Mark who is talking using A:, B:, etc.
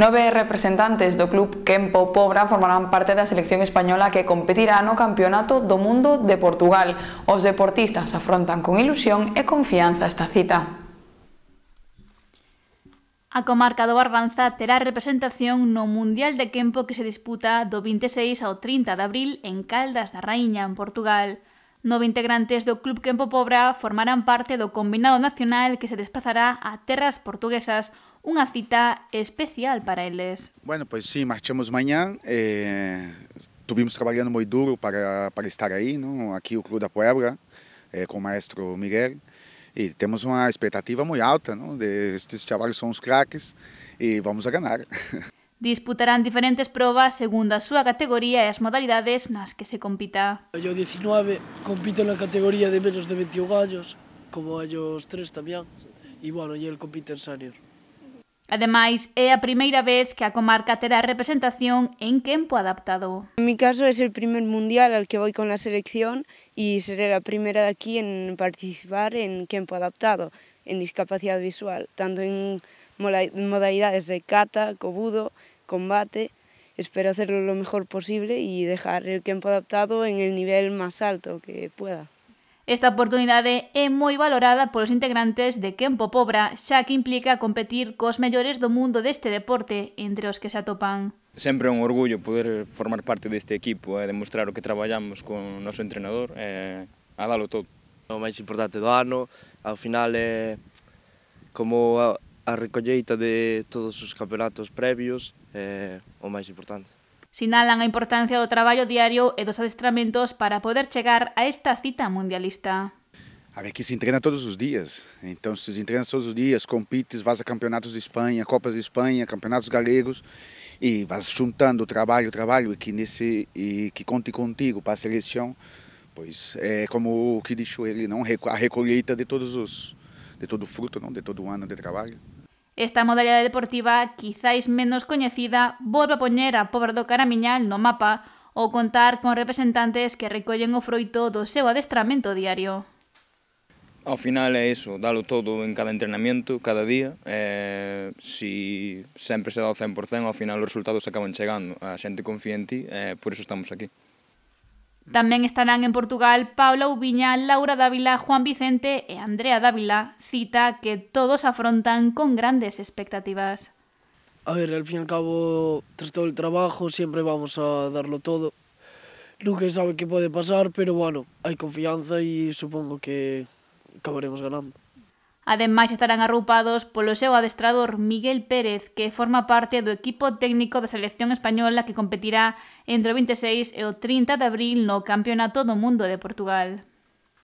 A: Nove representantes do club Kempo Pobra formarán parte da selección española que competirá no Campeonato do Mundo de Portugal. Os deportistas afrontan con ilusión e confianza esta cita. A comarca do Barbanza terá representación no Mundial de Kempo que se disputa do 26 ao 30 de abril en Caldas da Raíña, en Portugal. Nove integrantes do Club Kempo Pobra formarán parte do combinado nacional que se desplazará a terras portuguesas unha cita especial para eles.
B: Bueno, pois sí, marchamos mañá, eh, tuvimos traballando moi duro para, para estar aí, ¿no? aquí o Clube da Puebla, eh, con o maestro Miguel, e temos unha expectativa moi alta, ¿no? De, estes chavales son os craques e vamos a ganar.
A: Disputarán diferentes probas segundo a súa categoría e as modalidades nas que se compita.
B: Yo 19 compito na categoría de menos de 21 años,
A: como ellos tres también, e bueno, e el compite en senior. Ademais, é a primeira vez que a comarca terá representación en tempo adaptado. En mi caso é o primer mundial al que vou con a selección e seré a primeira de aquí en participar en tempo adaptado, en discapacidade visual, tanto en modalidades de cata, cobudo, combate. Espero hacerlo lo mejor posible y dejar el tiempo adaptado en el nivel más alto que pueda. Esta oportunidade é moi valorada polos integrantes de Kempo Pobra, xa que implica competir cos mellores do mundo deste deporte, entre os que se atopan. Sempre é un orgullo poder formar parte deste equipo e eh, demostrar o que traballamos con o noso entrenador e eh, a dalo todo. O máis importante do ano, ao final é como a, a recolleita de todos os campeonatos previos, é eh, o máis importante. Sinalan a importancia do traballo diario e dos adestramentos para poder chegar a esta cita mundialista.
B: A Becky se treina todos os dias, então se treina todos os dias, compites, vai a campeonatos de Espanha, Copas de Espanha, campeonatos galegos, e vai juntando trabalho, trabalho, e que, nesse, e que conte contigo para a seleção, pois é como o que deixou ele, não a recolheita de todos os, de todo o fruto, não, de todo o ano de trabalho.
A: Esta modalidade deportiva, quizáis menos coñecida, volve a poñer a Pobra do Caramiñal no mapa ou contar con representantes que recollen o froito do seu adestramento diario. Ao final é iso, dalo todo en cada entrenamiento, cada día, Eh, si sempre se dá o 100%, ao final os resultados acaban chegando. A xente confía en ti, eh, por iso estamos aquí. También estarán en Portugal Paula Ubiña, Laura Dávila, Juan Vicente e Andrea Dávila, cita que todos afrontan con grandes expectativas. A ver, al fin y al cabo, tras todo el trabajo, siempre vamos a darlo todo. Nunca sabe qué puede pasar, pero bueno, hay confianza y supongo que acabaremos ganando. Ademais estarán arrupados polo seu adestrador Miguel Pérez, que forma parte do equipo técnico da selección española que competirá entre o 26 e o 30 de abril no Campeonato do Mundo de Portugal.